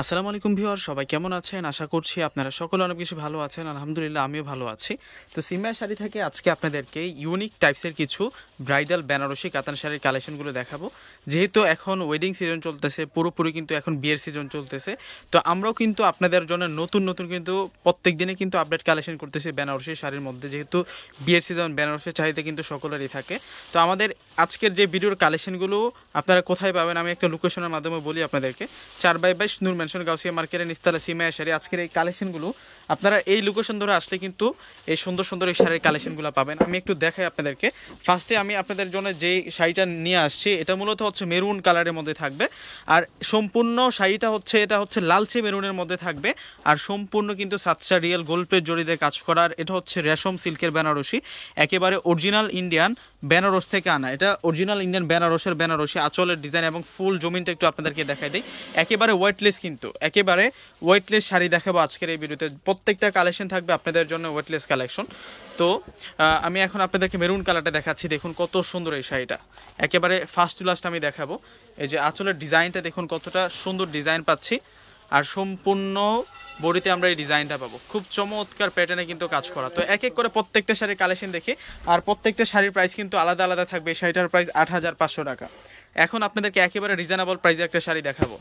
আসসালামু আলাইকুম ভিউয়ার সবাই কেমন আছেন আশা করছি আপনারা সকলে অনেক বেশি ভালো আছেন আলহামদুলিল্লাহ আমিও ভালো আছি তো সিমায় শাড়ি থেকে আজকে আপনাদেরকে ইউনিক টাইপসের কিছু ব্রাইডাল বেনারসি কাতান শাড়ির কালেকশনগুলো দেখাবো যেহেতু এখন ওয়েডিং সিজন চলতেছে পুরোপুরি কিন্তু এখন বিয়ের সিজন চলতেছে তো আমরাও কিন্তু আপনাদের জন্য নতুন নতুন কিন্তু প্রত্যেক দিনে কিন্তু আপডেট কালেকশন করতেছি বেনারসি শাড়ির মধ্যে যেহেতু বিয়ের সিজন বেনারসির চাহিদা কিন্তু সকলেরই থাকে তো আমাদের আজকের যে ভিডিওর কালেকশনগুলো আপনারা কোথায় পাবেন আমি একটা লোকেশনের মাধ্যমে বলি আপনাদেরকে চার বাই বাইশ নূর মেনশন গাউসিয়া মার্কেটের নিস্তালা সিমায়া শাড়ি আজকের এই কালেকশনগুলো আপনারা এই লোকেশন ধরে আসলে কিন্তু এই সুন্দর সুন্দর এই শাড়ির কালেকশনগুলো পাবেন আমি একটু দেখাই আপনাদেরকে ফার্স্টে আমি আপনাদের জন্য যে শাড়িটা নিয়ে আসছি এটা মূলত হচ্ছে মেরুন কালারের মধ্যে থাকবে আর সম্পূর্ণ শাড়িটা হচ্ছে এটা হচ্ছে লালচে মেরুনের মধ্যে থাকবে আর সম্পূর্ণ কিন্তু সাতসা রিয়েল গোল্পের জড়িতে কাজ করার এটা হচ্ছে রেশম সিল্কের বেনারসি একেবারে অরিজিনাল ইন্ডিয়ান বেনারস থেকে আনা এটা অরিজিনাল ইন্ডিয়ান বেনারসের বেনারসি আচলের ডিজাইন এবং ফুল জমিনটা একটু আপনাদেরকে দেখাই দিই একেবারে ওয়েটলেস কিন্তু কিন্তু একেবারে ওয়েটলেস শাড়ি দেখাবো আজকের এই ভিডিওতে প্রত্যেকটা কালেকশন থাকবে আপনাদের জন্য ওয়েটলেস কালেকশন তো আমি এখন আপনাদেরকে মেরুন কালারটা দেখাচ্ছি দেখুন কত সুন্দর এই শাড়িটা একেবারে ফার্স্ট টু লাস্ট আমি দেখাবো এই যে আঁচলের ডিজাইনটা দেখুন কতটা সুন্দর ডিজাইন পাচ্ছি আর সম্পূর্ণ বডিতে আমরা এই ডিজাইনটা পাবো খুব চমৎকার প্যাটার্নে কিন্তু কাজ করা তো এক এক করে প্রত্যেকটা শাড়ির কালেকশন দেখি আর প্রত্যেকটা শাড়ির প্রাইস কিন্তু আলাদা আলাদা থাকবে শাড়িটার প্রাইস আট টাকা এখন আপনাদেরকে একেবারে রিজনেবল প্রাইসে একটা শাড়ি দেখাবো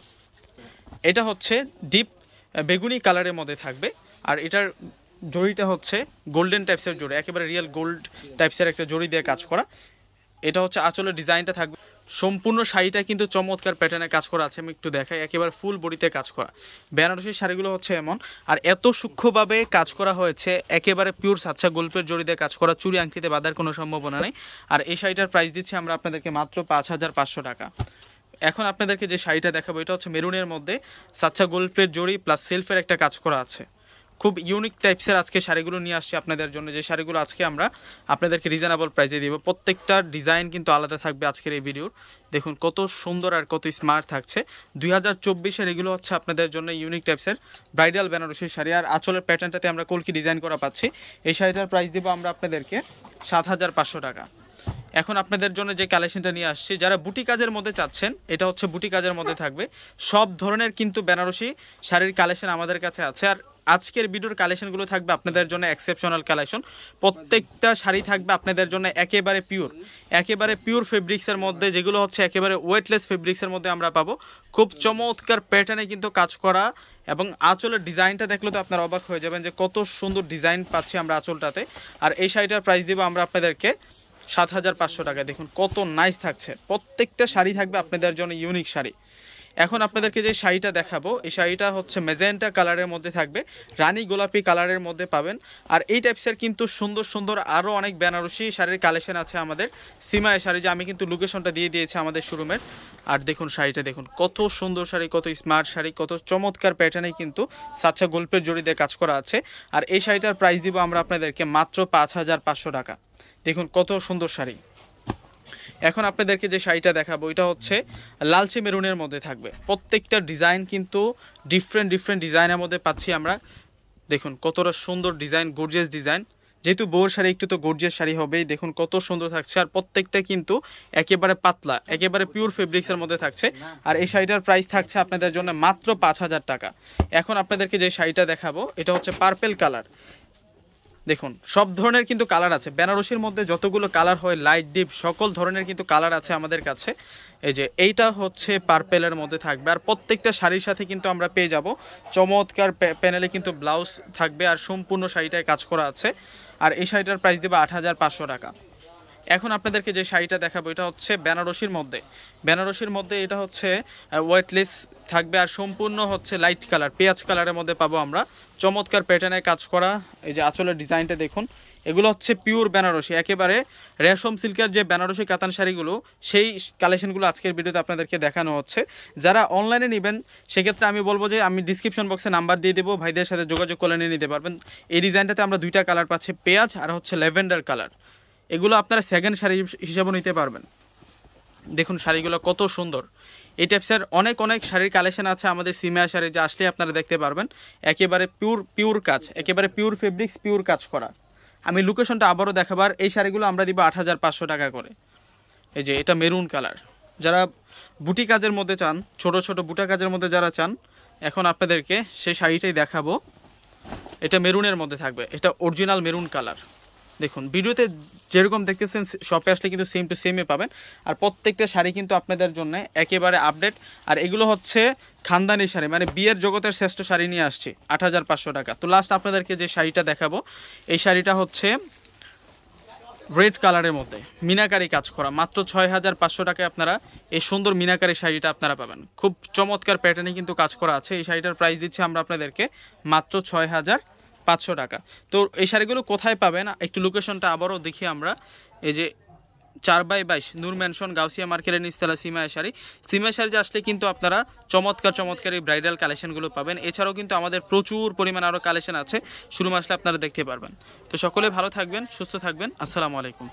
এটা হচ্ছে ডিপ বেগুনি কালারের মধ্যে থাকবে আর এটার জড়িটা হচ্ছে গোল্ডেন টাইপসের জড়ি একেবারে রিয়েল গোল্ড টাইপসের একটা জড়ি দিয়ে কাজ করা এটা হচ্ছে আঁচলের ডিজাইনটা থাকবে সম্পূর্ণ শাড়িটা কিন্তু চমৎকার প্যাটার্নে কাজ করা আছে আমি একটু দেখাই একেবারে ফুল বডিতে কাজ করা বেনারসি শাড়িগুলো হচ্ছে এমন আর এত সূক্ষ্মভাবে কাজ করা হয়েছে একেবারে পিওর সাচ্ছা গল্পের জড়িতে কাজ করা চুরি আংটিতে বাঁধার কোনো সম্ভাবনা নেই আর এই শাড়িটার প্রাইস দিচ্ছি আমরা আপনাদেরকে মাত্র পাঁচ হাজার পাঁচশো টাকা এখন আপনাদেরকে যে শাড়িটা দেখাবো এটা হচ্ছে মেরুনের মধ্যে সাচ্চা গোল্পের জড়ি প্লাস সেলফের একটা কাজ করা আছে খুব ইউনিক টাইপসের আজকে শাড়িগুলো নিয়ে আসছি আপনাদের জন্য যে শাড়িগুলো আজকে আমরা আপনাদেরকে রিজনেবল প্রাইসে দিব প্রত্যেকটা ডিজাইন কিন্তু আলাদা থাকবে আজকের এই ভিডিওর দেখুন কত সুন্দর আর কত স্মার্ট থাকছে দুই হাজার চব্বিশের এগুলো হচ্ছে আপনাদের জন্য ইউনিক টাইপসের ব্রাইডাল বেনারসি শাড়ি আর আঁচলের প্যাটার্নটাতে আমরা কলকি ডিজাইন করা পাচ্ছি এই শাড়িটার প্রাইস দেবো আমরা আপনাদেরকে সাত হাজার পাঁচশো টাকা এখন আপনাদের জন্য যে কালেকশনটা নিয়ে আসছি যারা বুটি কাজের মধ্যে চাচ্ছেন এটা হচ্ছে বুটি কাজের মধ্যে থাকবে সব ধরনের কিন্তু বেনারসি শাড়ির কালেকশন আমাদের কাছে আছে আর আজকের ভিডিওর কালেকশনগুলো থাকবে আপনাদের জন্য এক্সেপশনাল কালেকশন প্রত্যেকটা শাড়ি থাকবে আপনাদের জন্য একেবারে পিওর একেবারে পিওর ফেব্রিক্সের মধ্যে যেগুলো হচ্ছে একেবারে ওয়েটলেস ফেব্রিক্সের মধ্যে আমরা পাবো খুব চমৎকার প্যাটার্নে কিন্তু কাজ করা এবং আঁচলের ডিজাইনটা দেখলে তো আপনারা অবাক হয়ে যাবেন যে কত সুন্দর ডিজাইন পাচ্ছি আমরা আঁচলটাতে আর এই শাড়িটার প্রাইস দেবো আমরা আপনাদেরকে সাত হাজার পাঁচশো টাকায় দেখুন কত নাইস থাকছে প্রত্যেকটা শাড়ি থাকবে আপনাদের জন্য ইউনিক শাড়ি এখন আপনাদেরকে যে শাড়িটা দেখাবো এই শাড়িটা হচ্ছে মেজেন্টা কালারের মধ্যে থাকবে রানী গোলাপি কালারের মধ্যে পাবেন আর এই টাইপসের কিন্তু সুন্দর সুন্দর আরও অনেক বেনারসি শাড়ির কালেকশন আছে আমাদের সীমায় শাড়ি যে আমি কিন্তু লোকেশনটা দিয়ে দিয়েছি আমাদের শোরুমের আর দেখুন শাড়িটা দেখুন কত সুন্দর শাড়ি কত স্মার্ট শাড়ি কত চমৎকার প্যাটার্নে কিন্তু সাচ্ছা গল্পের দিয়ে কাজ করা আছে আর এই শাড়িটার প্রাইস দিব আমরা আপনাদেরকে মাত্র পাঁচ হাজার পাঁচশো টাকা দেখুন কত সুন্দর শাড়ি এখন আপনাদেরকে যে শাড়িটা দেখাবো এটা হচ্ছে লালচে মেরুনের মধ্যে থাকবে প্রত্যেকটা ডিজাইন কিন্তু ডিফারেন্ট ডিফারেন্ট ডিজাইনের মধ্যে পাচ্ছি আমরা দেখুন কতটা সুন্দর ডিজাইন গর্জিয়াস ডিজাইন যেহেতু বউর শাড়ি একটু তো গর্জিয়াস শাড়ি হবেই দেখুন কত সুন্দর থাকছে আর প্রত্যেকটা কিন্তু একেবারে পাতলা একেবারে পিওর ফেব্রিক্সের মধ্যে থাকছে আর এই শাড়িটার প্রাইস থাকছে আপনাদের জন্য মাত্র পাঁচ হাজার টাকা এখন আপনাদেরকে যে শাড়িটা দেখাবো এটা হচ্ছে পার্পেল কালার দেখুন সব ধরনের কিন্তু কালার আছে বেনারসির মধ্যে যতগুলো কালার হয় লাইট ডিপ সকল ধরনের কিন্তু কালার আছে আমাদের কাছে এই যে এইটা হচ্ছে পার্পেলের মধ্যে থাকবে আর প্রত্যেকটা শাড়ির সাথে কিন্তু আমরা পেয়ে যাব চমৎকার প্যানেলে কিন্তু ব্লাউজ থাকবে আর সম্পূর্ণ শাড়িটায় কাজ করা আছে আর এই শাড়িটার প্রাইস দেবে আট টাকা এখন আপনাদেরকে যে শাড়িটা দেখাবো এটা হচ্ছে বেনারসির মধ্যে বেনারসির মধ্যে এটা হচ্ছে ওয়েটলেস থাকবে আর সম্পূর্ণ হচ্ছে লাইট কালার পেঁয়াজ কালারের মধ্যে পাবো আমরা চমৎকার প্যাটার্নে কাজ করা এই যে আঁচলের ডিজাইনটা দেখুন এগুলো হচ্ছে পিওর বেনারসি একেবারে রেশম সিল্কের যে বেনারসি কাতান শাড়িগুলো সেই কালেকশনগুলো আজকের ভিডিওতে আপনাদেরকে দেখানো হচ্ছে যারা অনলাইনে নেবেন সেক্ষেত্রে আমি বলবো যে আমি ডিসক্রিপশন বক্সে নাম্বার দিয়ে দেবো ভাইদের সাথে যোগাযোগ করে নিয়ে নিতে পারবেন এই ডিজাইনটাতে আমরা দুইটা কালার পাচ্ছি পেঁয়াজ আর হচ্ছে ল্যাভেন্ডার কালার এগুলো আপনারা সেকেন্ড শাড়ি হিসাবেও নিতে পারবেন দেখুন শাড়িগুলো কত সুন্দর এই টাইপসের অনেক অনেক শাড়ির কালেকশান আছে আমাদের সিমিয়া শাড়ি যা আসলে আপনারা দেখতে পারবেন একেবারে পিওর পিওর কাজ একেবারে পিওর ফেব্রিক্স পিওর কাজ করা আমি লোকেশনটা আবারও দেখাবার এই শাড়িগুলো আমরা দিব আট হাজার টাকা করে এই যে এটা মেরুন কালার যারা বুটি কাজের মধ্যে চান ছোট ছোট বুটা কাজের মধ্যে যারা চান এখন আপনাদেরকে সেই শাড়িটাই দেখাবো এটা মেরুনের মধ্যে থাকবে এটা অরিজিনাল মেরুন কালার দেখুন ভিডিওতে যেরকম দেখতেছেন শপে আসলে কিন্তু সেম টু সেমই পাবেন আর প্রত্যেকটা শাড়ি কিন্তু আপনাদের জন্য একেবারে আপডেট আর এগুলো হচ্ছে খানদানি শাড়ি মানে বিয়ের জগতের শ্রেষ্ঠ শাড়ি নিয়ে আসছি আট টাকা তো লাস্ট আপনাদেরকে যে শাড়িটা দেখাবো এই শাড়িটা হচ্ছে রেড কালারের মধ্যে মিনাকারি কাজ করা মাত্র ছয় হাজার পাঁচশো টাকায় আপনারা এই সুন্দর মিনাকারি শাড়িটা আপনারা পাবেন খুব চমৎকার প্যাটার্নে কিন্তু কাজ করা আছে এই শাড়িটার প্রাইস দিচ্ছি আমরা আপনাদেরকে মাত্র ছয় হাজার পাঁচশো টাকা তো এই শাড়িগুলো কোথায় পাবেন একটু লোকেশনটা আবারও দেখি আমরা এই যে চার বাই বাইশ নূর ম্যানশন গাউসিয়া মার্কেটের নিস্তলা সিমায় শাড়ি সিমায় শাড়ি আসলে কিন্তু আপনারা চমৎকার চমৎকার এই ব্রাইডাল কালেকশনগুলো পাবেন এছাড়াও কিন্তু আমাদের প্রচুর পরিমাণ আরও কালেকশন আছে শুরু মাসলে আপনারা দেখতে পারবেন তো সকলে ভালো থাকবেন সুস্থ থাকবেন আসসালামু আলাইকুম